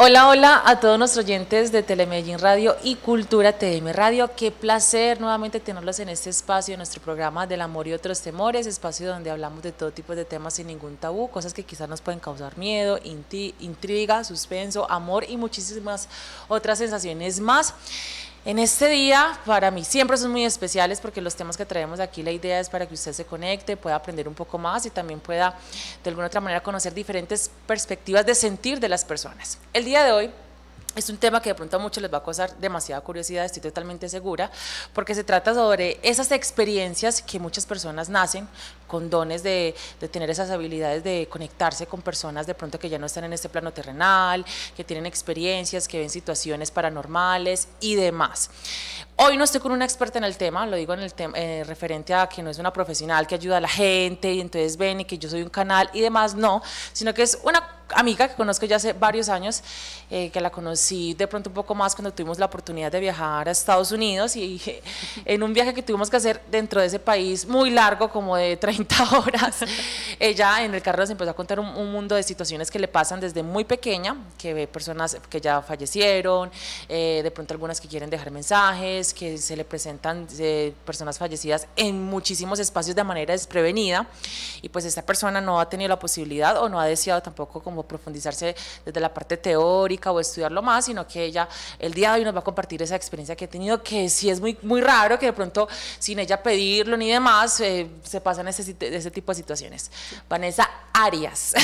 Hola, hola a todos nuestros oyentes de Telemedellín Radio y Cultura TM Radio. Qué placer nuevamente tenerlos en este espacio, en nuestro programa Del Amor y Otros Temores, espacio donde hablamos de todo tipo de temas sin ningún tabú, cosas que quizás nos pueden causar miedo, intriga, suspenso, amor y muchísimas otras sensaciones más. En este día, para mí, siempre son muy especiales porque los temas que traemos aquí, la idea es para que usted se conecte, pueda aprender un poco más y también pueda, de alguna otra manera, conocer diferentes perspectivas de sentir de las personas. El día de hoy es un tema que de pronto a muchos les va a causar demasiada curiosidad, estoy totalmente segura, porque se trata sobre esas experiencias que muchas personas nacen con dones de, tener esas habilidades de conectarse con personas de pronto que ya no están en este plano terrenal, que tienen experiencias, que ven situaciones paranormales y demás. Hoy no estoy con una experta en el tema, lo digo en el tema eh, referente a que no es una profesional que ayuda a la gente y entonces ven y que yo soy un canal y demás, no, sino que es una amiga que conozco ya hace varios años, eh, que la conocí de pronto un poco más cuando tuvimos la oportunidad de viajar a Estados Unidos y en un viaje que tuvimos que hacer dentro de ese país muy largo, como de 30 horas, ella en el carro nos empezó a contar un, mundo de situaciones que le pasan desde muy pequeña, que ve personas que ya fallecieron, eh, de pronto algunas que quieren dejar mensajes, que se le presentan eh, personas fallecidas en muchísimos espacios de manera desprevenida y pues esta persona no ha tenido la posibilidad o no ha deseado tampoco como profundizarse desde la parte teórica o estudiarlo más, sino que ella el día de hoy nos va a compartir esa experiencia que ha tenido, que sí es muy, muy raro que de pronto sin ella pedirlo ni demás eh, se pasan ese, ese, tipo de situaciones. Vanessa Arias.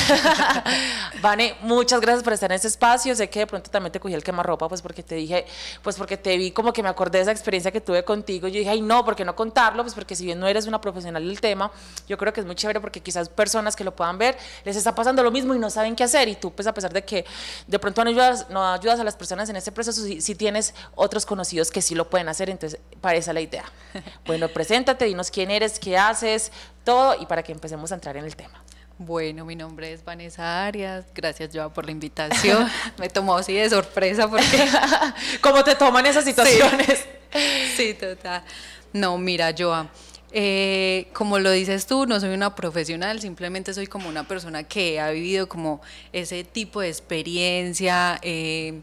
Vane, muchas gracias por estar en este espacio. Sé que de pronto también te cogí el quemarropa, pues porque te dije, pues porque te vi como que me acordé de esa experiencia que tuve contigo. Yo dije, ay, no, ¿por qué no contarlo? Pues porque si bien no eres una profesional del tema, yo creo que es muy chévere porque quizás personas que lo puedan ver les está pasando lo mismo y no saben qué hacer y tú, pues a pesar de que de pronto no ayudas, no ayudas a las personas en este proceso, si, tienes otros conocidos que sí lo pueden hacer, entonces para esa la idea. Bueno, preséntate, dinos quién eres, qué haces, todo y para que empecemos a entrar en el tema. Bueno, mi nombre es Vanessa Arias. Gracias, Joa, por la invitación. Me tomó así de sorpresa porque. ¿Cómo te toman esas situaciones? sí total. No, mira, Joa, eh, como lo dices tú, no soy una profesional, simplemente soy como una persona que ha vivido como ese tipo de experiencia, eh,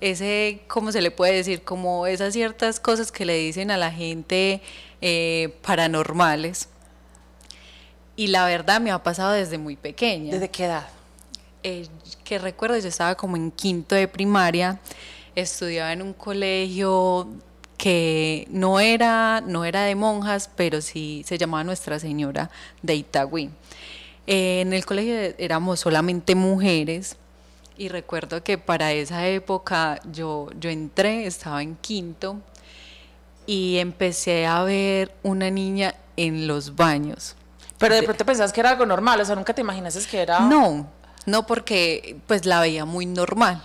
ese, ¿cómo se le puede decir? Como esas ciertas cosas que le dicen a la gente eh, paranormales. Y la verdad me ha pasado desde muy pequeña. ¿Desde qué edad? que recuerdo, yo estaba como en quinto de primaria, estudiaba en un colegio que no era, no era de monjas, pero sí se llamaba Nuestra Señora de Itagüí. Eh, en el colegio éramos solamente mujeres y recuerdo que para esa época yo, yo entré, estaba en quinto y empecé a ver una niña en los baños. Pero de pronto pensabas que era algo normal, o sea, nunca te imaginas que era... No, no porque pues la veía muy normal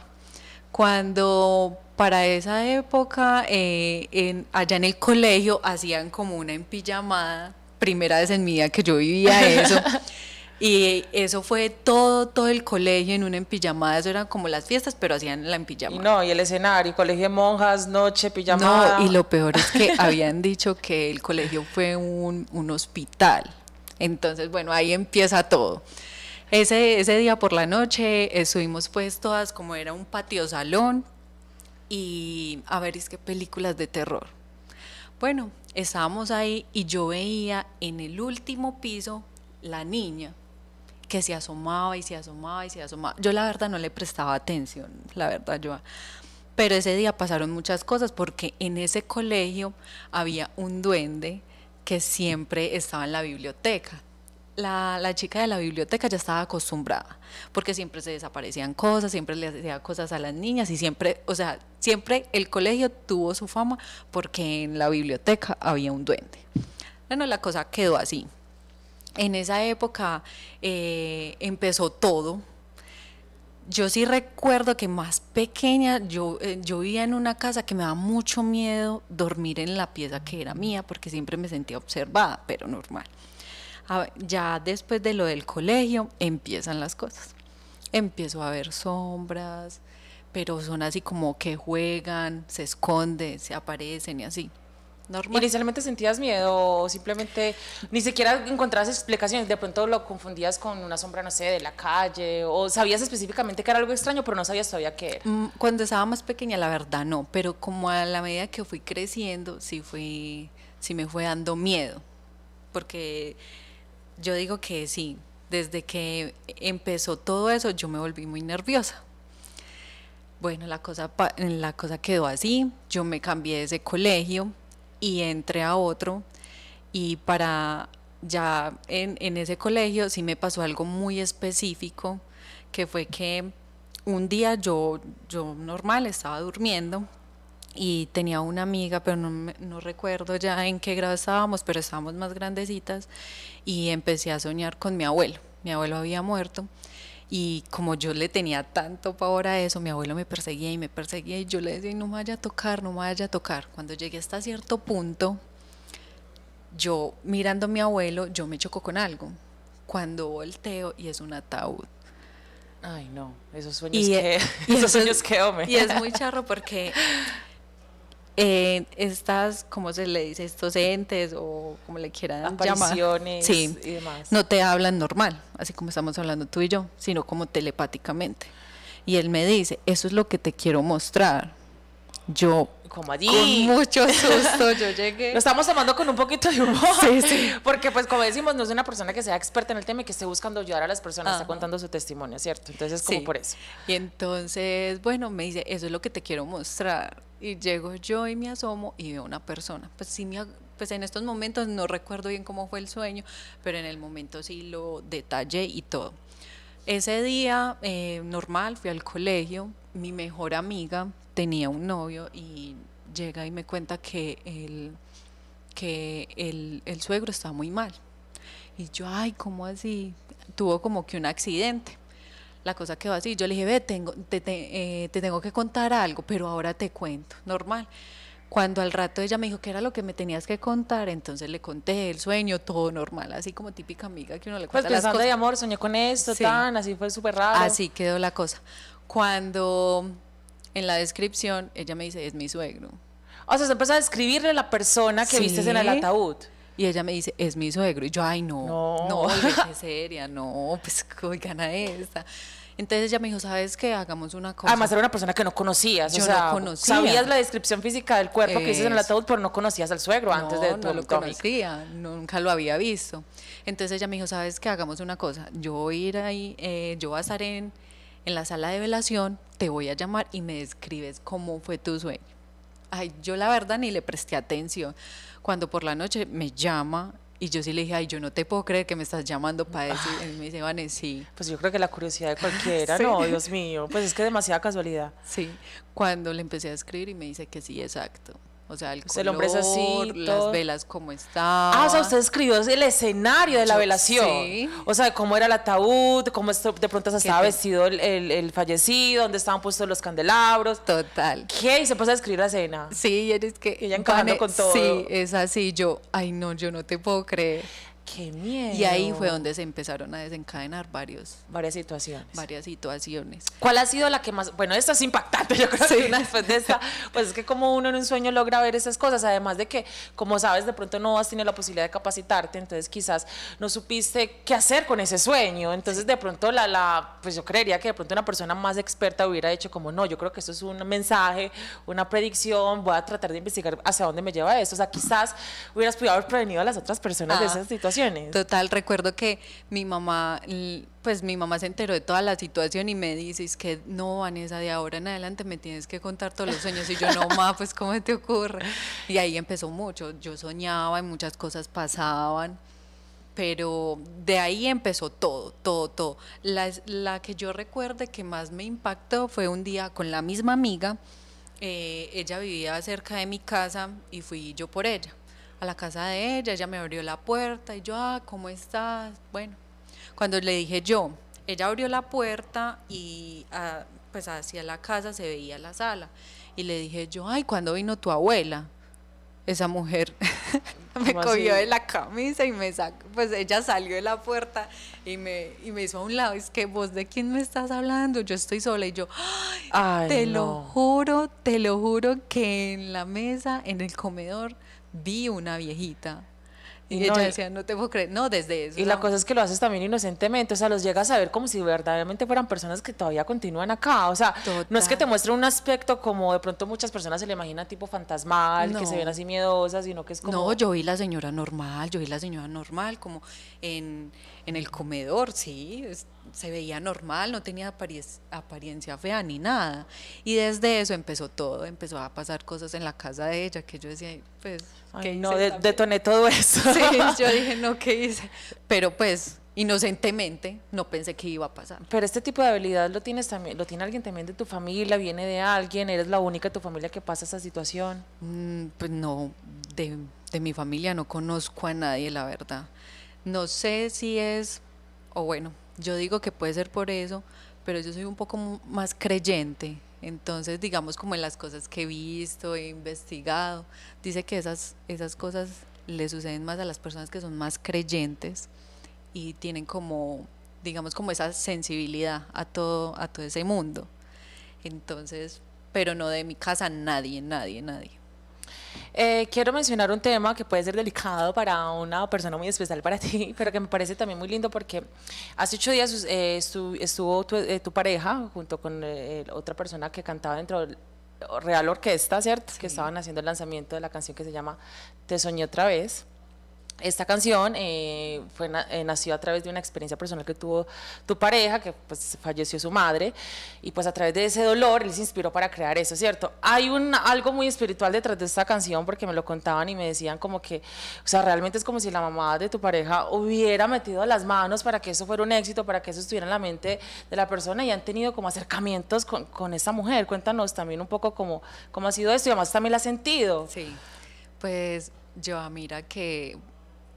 cuando para esa época eh, allá en el colegio hacían como una empillamada, primera vez en mi vida que yo vivía eso. Y eso fue todo, todo el colegio en una empillamada, eso eran como las fiestas, pero hacían la empillamada. Y no, y el escenario, colegio de monjas, noche, pijamada. No, y lo peor es que habían dicho que el colegio fue un, un hospital. Entonces, bueno, ahí empieza todo. Ese, día por la noche estuvimos eh, pues todas como era un patio salón y a ver, qué películas de terror. Bueno, estábamos ahí y yo veía en el último piso la niña que se asomaba y se asomaba y se asomaba. Yo la verdad no le prestaba atención, la verdad yo. Pero ese día pasaron muchas cosas porque en ese colegio había un duende que siempre estaba en la biblioteca la, chica de la biblioteca ya estaba acostumbrada, porque siempre se desaparecían cosas, siempre le hacía cosas a las niñas y siempre, o sea, siempre el colegio tuvo su fama porque en la biblioteca había un duende. Bueno, la cosa quedó así. En esa época eh, empezó todo, yo sí recuerdo que más pequeña yo, eh, yo vivía en una casa que me daba mucho miedo dormir en la pieza que era mía porque siempre me sentía observada, pero normal ya después de lo del colegio empiezan las cosas. Empiezo a ver sombras, pero son así como que juegan, se esconden, se aparecen y así. Normal. Inicialmente sentías miedo o simplemente ni siquiera encontrabas explicaciones, de pronto lo confundías con una sombra, no sé, de la calle o sabías específicamente que era algo extraño, pero no sabías todavía qué era. Mm, cuando estaba más pequeña, la verdad no, pero como a la medida que fui creciendo, sí, fui, sí me fue dando miedo, porque yo digo que sí, desde que empezó todo eso yo me volví muy nerviosa. Bueno, la cosa, la cosa quedó así, yo me cambié de ese colegio y entré a otro y para ya en, en ese colegio sí me pasó algo muy específico, que fue que un día yo, yo normal estaba durmiendo y tenía una amiga, pero no, recuerdo ya en qué grado estábamos, pero estábamos más grandecitas y empecé a soñar con mi abuelo. Mi abuelo había muerto y como yo le tenía tanto pavor a eso, mi abuelo me perseguía y me perseguía y yo le decía, no me vaya a tocar, no me vaya a tocar. Cuando llegué hasta cierto punto, yo mirando a mi abuelo, yo me choco con algo. Cuando volteo y es un ataúd. Ay, no, esos sueños e, y, que, esos sueños hombre. Y es muy charro porque Eh, estas, como se le dice? Estos entes o como le quieran llamar. Sí, y demás. No te hablan normal, así como estamos hablando tú y yo, sino como telepáticamente. Y él me dice, eso es lo que te quiero mostrar. Yo como allí. Con mucho susto yo llegué. Lo estamos tomando con un poquito de humor. Sí, sí. Porque pues como decimos, no es una persona que sea experta en el tema y que esté buscando ayudar a las personas, está ah. contando su testimonio, ¿cierto? Entonces como por eso. Y entonces, bueno, me dice, eso es lo que te quiero mostrar. Y llego yo y me asomo y veo una persona. Pues sí, me, pues en estos momentos no recuerdo bien cómo fue el sueño, pero en el momento sí lo detallé y todo. Ese día, eh, normal, fui al colegio, mi mejor amiga tenía un novio y llega y me cuenta que el, que el, el suegro estaba muy mal. Y yo, ay, ¿cómo así? Tuvo como que un accidente la cosa quedó así. Yo le dije, ve, tengo, te, te, eh, tengo que contar algo, pero ahora te cuento, normal. Cuando al rato ella me dijo que era lo que me tenías que contar, entonces le conté el sueño, todo normal, así como típica amiga que uno le pues cuenta pues pensando de amor, soñó con esto, tan, así fue súper raro. Así quedó la cosa. Cuando en la descripción, ella me dice, es mi suegro. O sea, se empezó a describirle la persona que viste en el ataúd. Y ella me dice, es mi suegro. Y yo, ay, no, No. no, qué seria, no, pues, oigan a esta. Entonces ella me dijo, ¿sabes qué? Hagamos una cosa. Además, era una persona que no conocías. Yo o no conocía. Sabías la descripción física del cuerpo que hiciste en el ataúd, pero no conocías al suegro antes de tu no lo conocía, nunca lo había visto. Entonces ella me dijo, ¿sabes qué? Hagamos una cosa. Yo voy a ir ahí, eh, yo voy a estar en, en la sala de velación, te voy a llamar y me describes cómo fue tu sueño. Ay, yo la verdad ni le presté atención. Cuando por la noche me llama y yo sí le dije, ay, yo no te puedo creer que me estás llamando para decir. Y me dice, Vanes, sí. Pues yo creo que la curiosidad de cualquiera, no, Dios mío, pues es que es demasiada casualidad. Sí, cuando le empecé a escribir y me dice que sí, exacto. O sea, el, color, hombre es así, las velas como está. Ah, o sea, usted escribió el escenario de la velación. Sí. O sea, cómo era el ataúd, cómo de pronto se estaba vestido el, fallecido, dónde estaban puestos los candelabros. Total. ¿Qué? Y se puso a escribir la escena. Sí, es que... ella encajando con todo. Sí, es así. Yo, ay no, yo no te puedo creer. Qué Y ahí fue donde se empezaron a desencadenar varios. Varias situaciones. Varias situaciones. ¿Cuál ha sido la que más.? Bueno, esto es impactante, yo creo sí. que una después de esta. Pues es que como uno en un sueño logra ver esas cosas, además de que, como sabes, de pronto no has tenido la posibilidad de capacitarte, entonces quizás no supiste qué hacer con ese sueño. Entonces, de pronto, la, la, pues yo creería que de pronto una persona más experta hubiera dicho, como no, yo creo que esto es un mensaje, una predicción, voy a tratar de investigar hacia dónde me lleva esto. O sea, quizás hubieras podido haber prevenido a las otras personas de ah, esas situaciones. Total, recuerdo que mi mamá, pues mi mamá se enteró de toda la situación y me dice, es que no, Vanessa, de ahora en adelante me tienes que contar todos los sueños. Y yo, no, mamá, pues cómo te ocurre. Y ahí empezó mucho. Yo soñaba y muchas cosas pasaban. Pero de ahí empezó todo, todo, todo. La, que yo recuerde que más me impactó fue un día con la misma amiga. Eh, ella vivía cerca de mi casa y fui yo por ella a la casa de ella, ella me abrió la puerta y yo, ah, ¿cómo estás? Bueno, cuando le dije yo, ella abrió la puerta y ah, pues hacia la casa se veía la sala. Y le dije yo, ay, ¿cuándo vino tu abuela? Esa mujer me cogió de la camisa y me sacó, pues ella salió de la puerta y me, y me hizo a un lado, es que vos de quién me estás hablando, yo estoy sola y yo, ay, te lo juro, te lo juro que en la mesa, en el comedor, vi una viejita. Y, ella decía, no te puedo creer, no, desde eso. Y la cosa es que lo haces también inocentemente, o sea, los llegas a ver como si verdaderamente fueran personas que todavía continúan acá, o sea, no es que te muestre un aspecto como de pronto muchas personas se le imaginan tipo fantasmal, que se ven así miedosas, sino que es como... No, yo vi la señora normal, yo vi la señora normal como en, en el comedor, sí, es, se veía normal, no tenía apariencia fea ni nada. Y desde eso empezó todo, empezó a pasar cosas en la casa de ella que yo decía, pues... que no, detoné todo eso. yo dije, no, ¿qué hice? Pero pues inocentemente no pensé que iba a pasar. Pero este tipo de habilidad lo tienes también, lo tiene alguien también de tu familia, viene de alguien, eres la única de tu familia que pasa esa situación. Mm, pues no, de, de mi familia no conozco a nadie, la verdad. No sé si es, o bueno, yo digo que puede ser por eso, pero yo soy un poco más creyente. Entonces, digamos, como en las cosas que he visto, he investigado, dice que esas, esas cosas le suceden más a las personas que son más creyentes y tienen como, digamos, como esa sensibilidad a todo, a todo ese mundo. Entonces, pero no de mi casa nadie, nadie, nadie. Eh, quiero mencionar un tema que puede ser delicado para una persona muy especial para ti, pero que me parece también muy lindo porque hace ocho días eh, estuvo eh, tu, pareja junto con otra persona que cantaba dentro del Real Orquesta, ¿cierto? Que estaban haciendo el lanzamiento de la canción que se llama Te Soñé otra vez. Esta canción eh, fue, eh, nació a través de una experiencia personal que tuvo tu pareja, que pues falleció su madre, y pues a través de ese dolor él se inspiró para crear eso, ¿cierto? Hay un, algo muy espiritual detrás de esta canción porque me lo contaban y me decían como que, o sea, realmente es como si la mamá de tu pareja hubiera metido las manos para que eso fuera un éxito, para que eso estuviera en la mente de la persona y han tenido como acercamientos con, esa mujer. Cuéntanos también un poco cómo, cómo ha sido esto y además también la has sentido. Sí, pues yo ah, mira que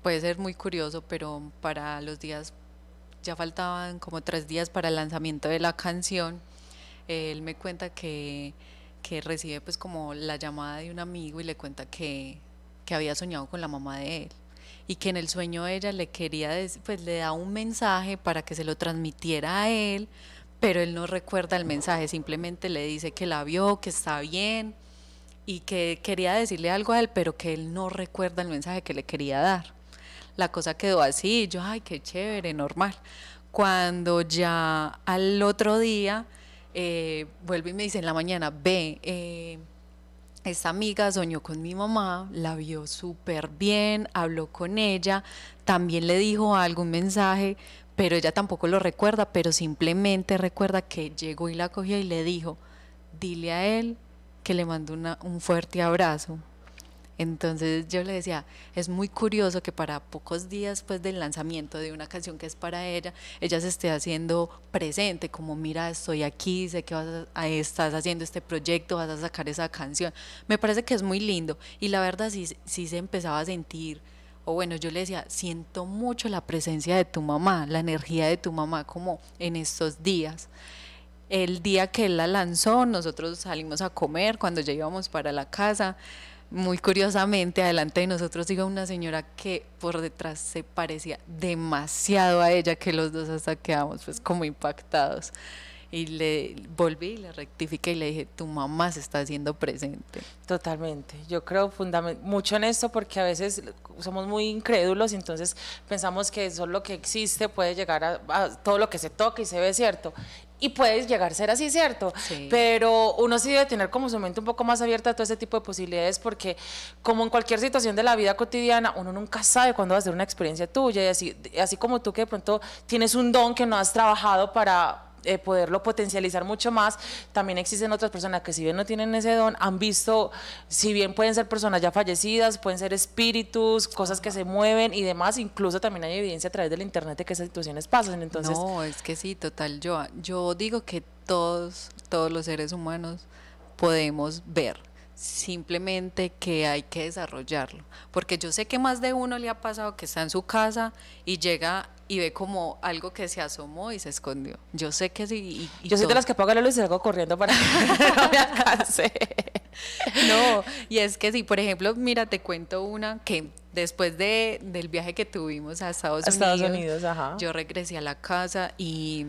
puede ser muy curioso, pero para los días, ya faltaban como tres días para el lanzamiento de la canción, él me cuenta que, recibe pues como la llamada de un amigo y le cuenta que, había soñado con la mamá de él y que en el sueño ella le quería, pues le da un mensaje para que se lo transmitiera a él, pero él no recuerda el mensaje, simplemente le dice que la vio, que está bien y que quería decirle algo a él, pero que él no recuerda el mensaje que le quería dar la cosa quedó así, yo, ay, qué chévere, normal. Cuando ya al otro día eh, vuelve y me dice en la mañana, ve, eh, esta amiga soñó con mi mamá, la vio súper bien, habló con ella, también le dijo algún mensaje, pero ella tampoco lo recuerda, pero simplemente recuerda que llegó y la cogió y le dijo, dile a él que le mando un fuerte abrazo. Entonces yo le decía, es muy curioso que para pocos días después pues, del lanzamiento de una canción que es para ella, ella se esté haciendo presente, como mira, estoy aquí, sé que estás haciendo este proyecto, vas a sacar esa canción. Me parece que es muy lindo y la verdad sí, sí se empezaba a sentir o bueno, yo le decía, siento mucho la presencia de tu mamá, la energía de tu mamá como en estos días. El día que él la lanzó, nosotros salimos a comer cuando ya íbamos para la casa muy curiosamente, adelante de nosotros iba una señora que por detrás se parecía demasiado a ella, que los dos hasta quedamos pues como impactados. Y le volví y le rectifiqué y le dije, tu mamá se está haciendo presente. Totalmente. Yo creo mucho en esto porque a veces somos muy incrédulos, entonces pensamos que solo lo que existe, puede llegar a todo lo que se toca y se ve cierto y puedes llegar a ser así, ¿cierto? Pero uno sí debe tener como su mente un poco más abierta a todo ese tipo de posibilidades porque como en cualquier situación de la vida cotidiana, uno nunca sabe cuándo va a ser una experiencia tuya y así, así como tú que de pronto tienes un don que no has trabajado para eh, poderlo potencializar mucho más. También existen otras personas que si bien no tienen ese don, han visto, si bien pueden ser personas ya fallecidas, pueden ser espíritus, cosas que se mueven y demás, incluso también hay evidencia a través del Internet de que esas situaciones pasan. Entonces, no, es que sí, total, yo, yo digo que todos, todos los seres humanos podemos ver simplemente que hay que desarrollarlo, porque yo sé que más de uno le ha pasado que está en su casa y llega y ve como algo que se asomó y se escondió. Yo sé que sí. yo soy de las que apaga la luz y salgo corriendo para que no alcance. No, y es que sí, por ejemplo, mira, te cuento una que después de, del viaje que tuvimos a Estados, Unidos, yo regresé a la casa y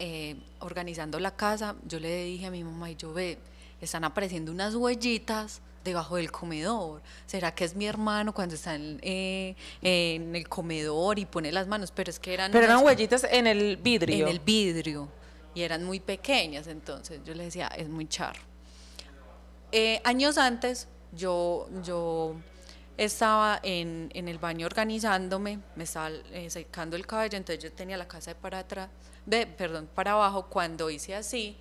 eh, organizando la casa, yo le dije a mi mamá y yo ve están apareciendo unas huellitas debajo del comedor. ¿Será que es mi hermano cuando está en, eh, el comedor y pone las manos? Pero es que eran... Pero eran huellitas en el vidrio. En el vidrio. Y eran muy pequeñas, entonces yo le decía, es muy charro. Eh, años antes yo, yo estaba en, en, el baño organizándome, me estaba eh, secando el cabello, entonces yo tenía la casa de para atrás, de, perdón, para abajo, cuando hice así,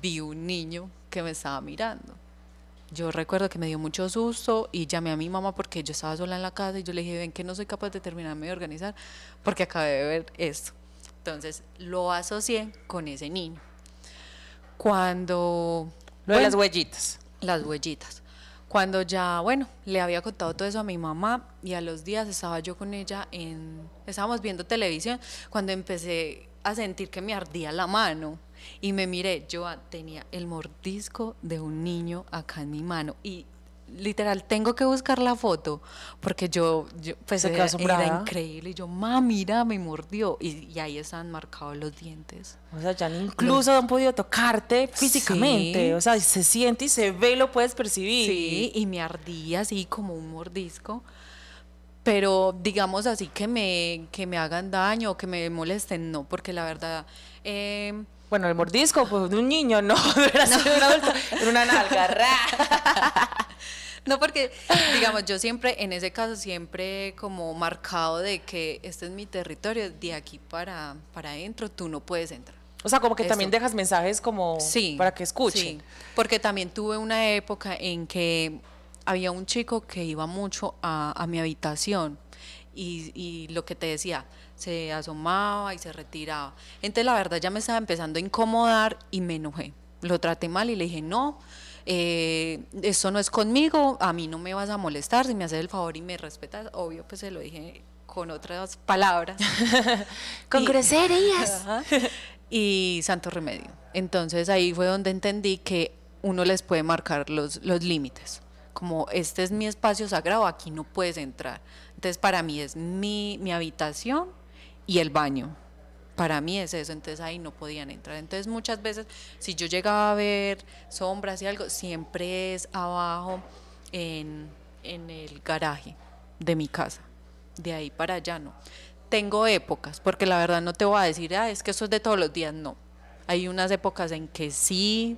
vi un niño que me estaba mirando. Yo recuerdo que me dio mucho susto y llamé a mi mamá porque yo estaba sola en la casa y yo le dije, ven que no soy capaz de terminarme de organizar porque acabé de ver esto. Entonces lo asocié con ese niño. Cuando... Lo las huellitas. Las huellitas. Cuando ya, bueno, le había contado todo eso a mi mamá y a los días estaba yo con ella en... Estábamos viendo televisión cuando empecé a sentir que me ardía la mano y me miré, yo tenía el mordisco de un niño acá en mi mano y literal tengo que buscar la foto porque yo, yo pues era, increíble y yo ma mira me mordió y, y, ahí están marcados los dientes o sea ya incluso han podido tocarte físicamente o sea se siente y se ve lo puedes percibir sí y me ardía así como un mordisco pero digamos así que me que me hagan daño o que me molesten no porque la verdad eh, bueno, el mordisco, pues de un niño, no, de una nalga, No, porque, digamos, yo siempre, en ese caso, siempre como marcado de que este es mi territorio, de aquí para, para adentro tú no puedes entrar. O sea, como que también dejas mensajes como para que escuchen. Sí, porque también tuve una época en que había un chico que iba mucho a, a mi habitación y, lo que te decía, se asomaba y se retiraba. Entonces la verdad ya me estaba empezando a incomodar y me enojé. Lo traté mal y le dije, no, eh, esto no es conmigo, a mí no me vas a molestar, si me haces el favor y me respetas, obvio pues se lo dije con otras palabras. con crecer ellas y santo remedio. Entonces ahí fue donde entendí que uno les puede marcar los, los límites. Como este es mi espacio sagrado, aquí no puedes entrar. Entonces para mí es mi, mi habitación y el baño. Para mí es eso, entonces ahí no podían entrar. Entonces muchas veces, si yo llegaba a ver sombras y algo, siempre es abajo en, el garaje de mi casa. De ahí para allá no. Tengo épocas, porque la verdad no te voy a decir, ah, es que eso es de todos los días, no. Hay unas épocas en que sí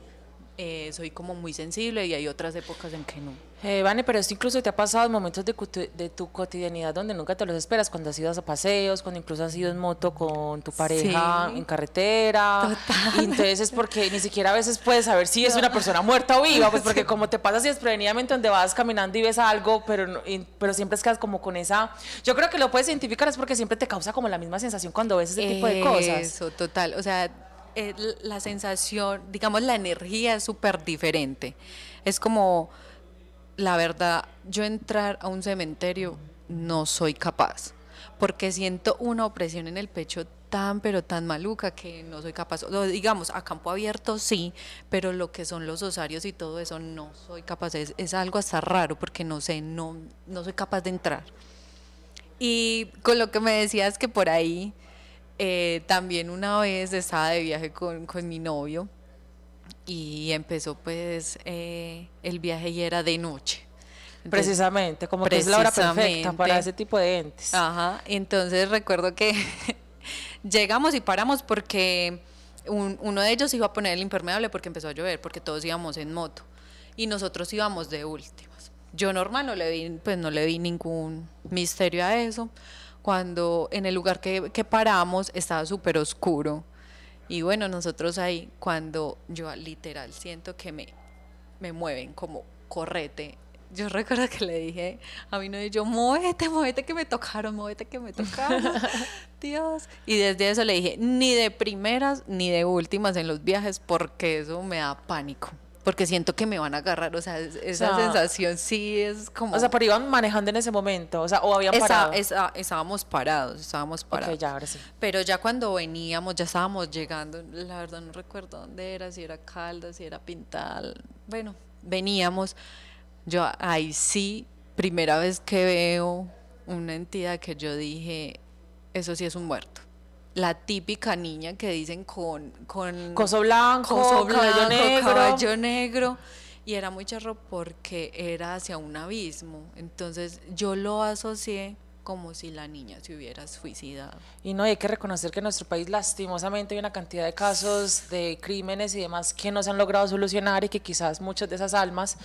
eh, soy como muy sensible y hay otras épocas en que no. Eh, Vane, pero esto incluso te ha pasado en momentos de, tu cotidianidad donde nunca te los esperas, cuando has ido a paseos, cuando incluso has ido en moto con tu pareja en carretera. Total. Y entonces es porque ni siquiera a veces puedes saber si es una persona muerta o viva, pues porque como te pasas desprevenidamente donde vas caminando y ves algo, pero, pero siempre quedas como con esa... Yo creo que lo puedes identificar es porque siempre te causa como la misma sensación cuando ves ese tipo de cosas. Eso, total. O sea la sensación, digamos, la energía es súper diferente. Es como, la verdad, yo entrar a un cementerio no soy capaz, porque siento una opresión en el pecho tan, pero tan maluca que no soy capaz, digamos, a campo abierto sí, pero lo que son los osarios y todo eso no soy capaz, es, algo hasta raro porque no sé, no, no soy capaz de entrar. Y con lo que me decías que por ahí eh, también una vez estaba de viaje con, con mi novio y empezó pues eh, el viaje y era de noche. precisamente, como que es la hora perfecta para ese tipo de entes. Ajá, entonces recuerdo que llegamos y paramos porque uno de ellos iba a poner el impermeable porque empezó a llover, porque todos íbamos en moto y nosotros íbamos de últimas. Yo normal no le vi, pues no le vi ningún misterio a eso cuando en el lugar que, que paramos estaba súper oscuro. Y bueno, nosotros ahí, cuando yo literal siento que me, mueven como correte, yo recuerdo que le dije a mi novio, yo, muévete, muévete que me tocaron, muévete que me tocaron, Dios. Y desde eso le dije, ni de primeras ni de últimas en los viajes, porque eso me da pánico porque siento que me van a agarrar, o sea, esa sensación sí es como... O sea, pero iban manejando en ese momento, o sea, o habían parado. estábamos parados, estábamos parados. Okay, ya, ahora sí. Pero ya cuando veníamos, ya estábamos llegando, la verdad no recuerdo dónde era, si era Caldas, si era Pintal, bueno, veníamos, yo ahí sí, primera vez que veo una entidad que yo dije, eso sí es un muerto la típica niña que dicen con... con coso blanco, coso negro. negro. Y era muy charro porque era hacia un abismo. Entonces yo lo asocié como si la niña se hubiera suicidado. Y no, hay que reconocer que en nuestro país lastimosamente hay una cantidad de casos de crímenes y demás que no se han logrado solucionar y que quizás muchas de esas almas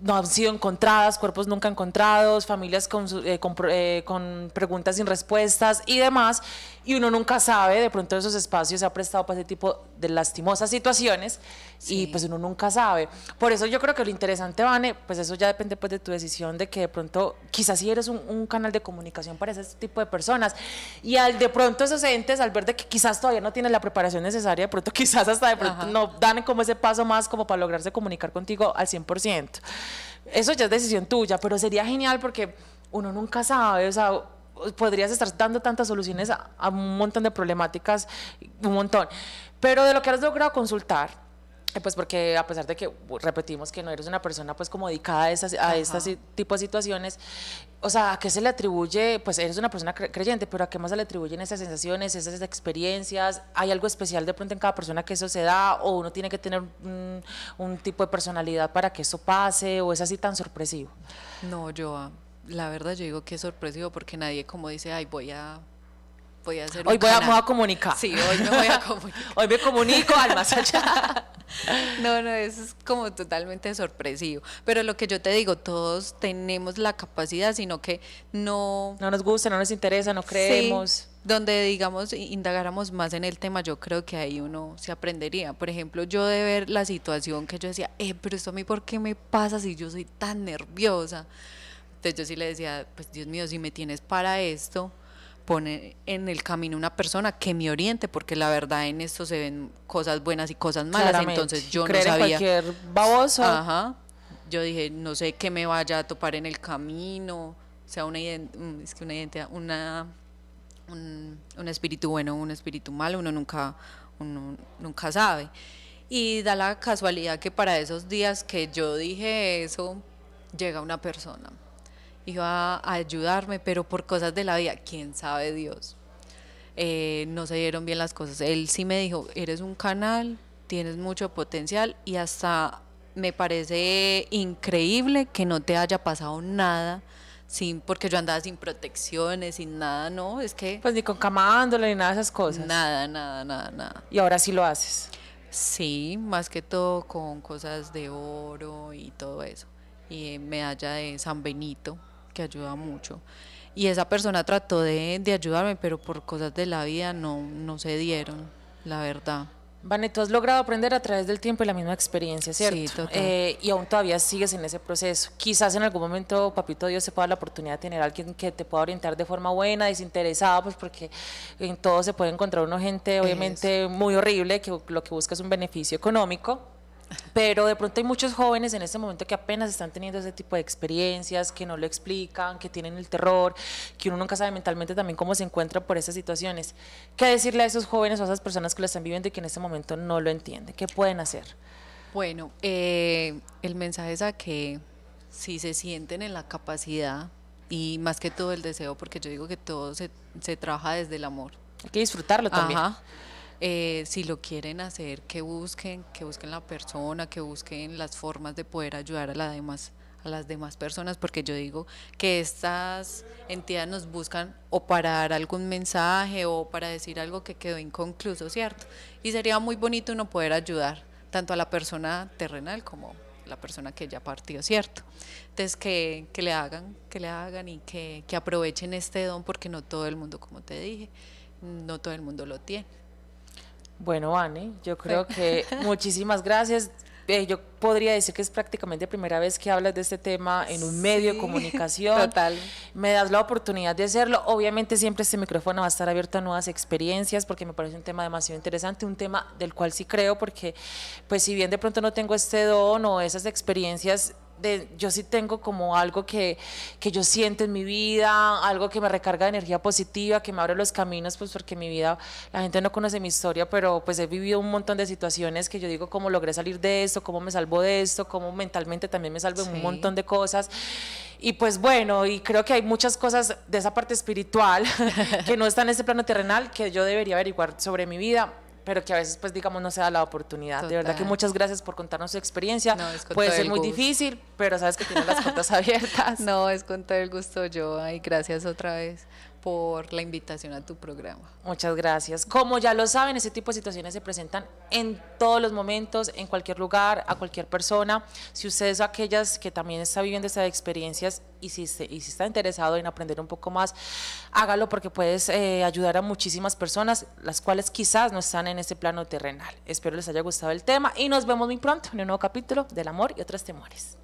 no han sido encontradas, cuerpos nunca encontrados, familias eh, eh, con, preguntas sin respuestas y demás, y uno nunca sabe, de pronto esos espacios se ha prestado para ese tipo de lastimosas situaciones y pues uno nunca sabe. Por eso yo creo que lo interesante, Vane, pues eso ya depende pues de tu decisión de que de pronto quizás si eres un, canal de comunicación para ese tipo de personas y al de pronto esos entes al ver de que quizás todavía no tienes la preparación necesaria, de pronto quizás hasta de pronto no dan como ese paso más como para lograrse comunicar contigo al 100%. Eso ya es decisión tuya, pero sería genial porque uno nunca sabe, o sea, podrías estar dando tantas soluciones a, a un montón de problemáticas, un montón. Pero de lo que has logrado consultar, eh, pues porque a pesar de que repetimos que no eres una persona pues como dedicada a, esas, a este tipo de situaciones, o sea, ¿a qué se le atribuye? Pues eres una persona creyente, pero ¿a qué más se le atribuyen esas sensaciones, esas experiencias? ¿Hay algo especial de pronto en cada persona que eso se da? ¿O uno tiene que tener un, un tipo de personalidad para que eso pase? ¿O es así tan sorpresivo? No, yo, ah, la verdad yo digo que es sorpresivo porque nadie como dice, ay, voy a Hoy voy a, comunicar. Sí, hoy me voy a comunicar. hoy me comunico al más allá. no, no, eso es como totalmente sorpresivo. Pero lo que yo te digo, todos tenemos la capacidad, sino que no... No nos gusta, no nos interesa, no creemos. donde, digamos, indagáramos más en el tema, yo creo que ahí uno se aprendería. Por ejemplo, yo de ver la situación que yo decía, eh, pero esto a mí, ¿por qué me pasa si yo soy tan nerviosa? Entonces yo sí le decía, pues Dios mío, si me tienes para esto, pone en el camino una persona que me oriente, porque la verdad en esto se ven cosas buenas y cosas malas, entonces yo no sabía. En cualquier babosa. Yo dije, no sé qué me vaya a topar en el camino, sea, una, mm, es que una identidad, un, un espíritu bueno, un espíritu malo, uno nunca, uno nunca sabe. Y da la casualidad que para esos días que yo dije eso, llega una persona iba a ayudarme, pero por cosas de la vida, quién sabe Dios. Eh, no se dieron bien las cosas. Él sí me dijo, eres un canal, tienes mucho potencial y hasta me parece increíble que no te haya pasado nada. Sin, porque yo andaba sin protecciones, sin nada, no, es que... Pues ni con camándola ni nada de esas cosas. Nada, nada, nada, nada. Y ahora sí lo haces. Sí, más que todo con cosas de oro y todo eso. Y medalla de San Benito, ayuda mucho. Y esa persona trató de, ayudarme, pero por cosas de la vida no, no se dieron, la verdad. Vane, tú has logrado aprender a través del tiempo y la misma experiencia, ¿cierto? Eh, y aún todavía sigues en ese proceso. Quizás en algún momento, papito Dios, se pueda la oportunidad de tener alguien que te pueda orientar de forma buena, desinteresada, pues porque en todo se puede encontrar una gente, obviamente, muy horrible, que lo que busca es un beneficio económico pero de pronto hay muchos jóvenes en este momento que apenas están teniendo ese tipo de experiencias, que no lo explican, que tienen el terror, que uno nunca sabe mentalmente también cómo se encuentra por esas situaciones. ¿Qué decirle a esos jóvenes o a esas personas que lo están viviendo y que en este momento no lo entienden? ¿Qué pueden hacer? Bueno, eh, el mensaje es a que si se sienten en la capacidad y más que todo el deseo, porque yo digo que todo se, se trabaja desde el amor. Hay que disfrutarlo también. Eh, si lo quieren hacer, que busquen, que busquen la persona, que busquen las formas de poder ayudar a la demás a las demás personas, porque yo digo que estas entidades nos buscan o para dar algún mensaje o para decir algo que quedó inconcluso, ¿cierto? Y sería muy bonito uno poder ayudar tanto a la persona terrenal como la persona que ya partió, ¿cierto? Entonces, que, le hagan, que le hagan y que aprovechen este don, porque no todo el mundo, como te dije, no todo el mundo lo tiene. Bueno, Anne, yo creo que muchísimas gracias. Eh, yo podría decir que es prácticamente la primera vez que hablas de este tema en un medio de comunicación. Total. Me das la oportunidad de hacerlo. Obviamente siempre este micrófono va a estar abierto a nuevas experiencias porque me parece un tema demasiado interesante, un tema del cual sí creo porque pues si bien de pronto no tengo este don o esas experiencias yo sí tengo como algo que, yo siento en mi vida, algo que me recarga de energía positiva, que me abre los caminos, pues porque mi vida, la gente no conoce mi historia, pero pues he vivido un montón de situaciones que yo digo cómo logré salir de esto, cómo me salvo de esto, cómo mentalmente también me salvo un montón de cosas. Y pues bueno, y creo que hay muchas cosas de esa parte espiritual que no están en ese plano terrenal que yo debería averiguar sobre mi vida pero que a veces pues digamos no se da la oportunidad. De verdad que muchas gracias por contarnos su experiencia. Puede ser muy difícil, pero sabes que tienes las puertas abiertas. No, es con todo el gusto yo. Ay, gracias otra vez por la invitación a tu programa. Muchas gracias. Como ya lo saben, ese tipo de situaciones se presentan en todos los momentos, en cualquier lugar, a cualquier persona. Si ustedes o aquellas que también están viviendo estas experiencias y si, y si está interesado en aprender un poco más, hágalo porque puedes eh, ayudar a muchísimas personas, las cuales quizás no están en este plano terrenal. Espero les haya gustado el tema y nos vemos muy pronto en un nuevo capítulo del amor y otras temores.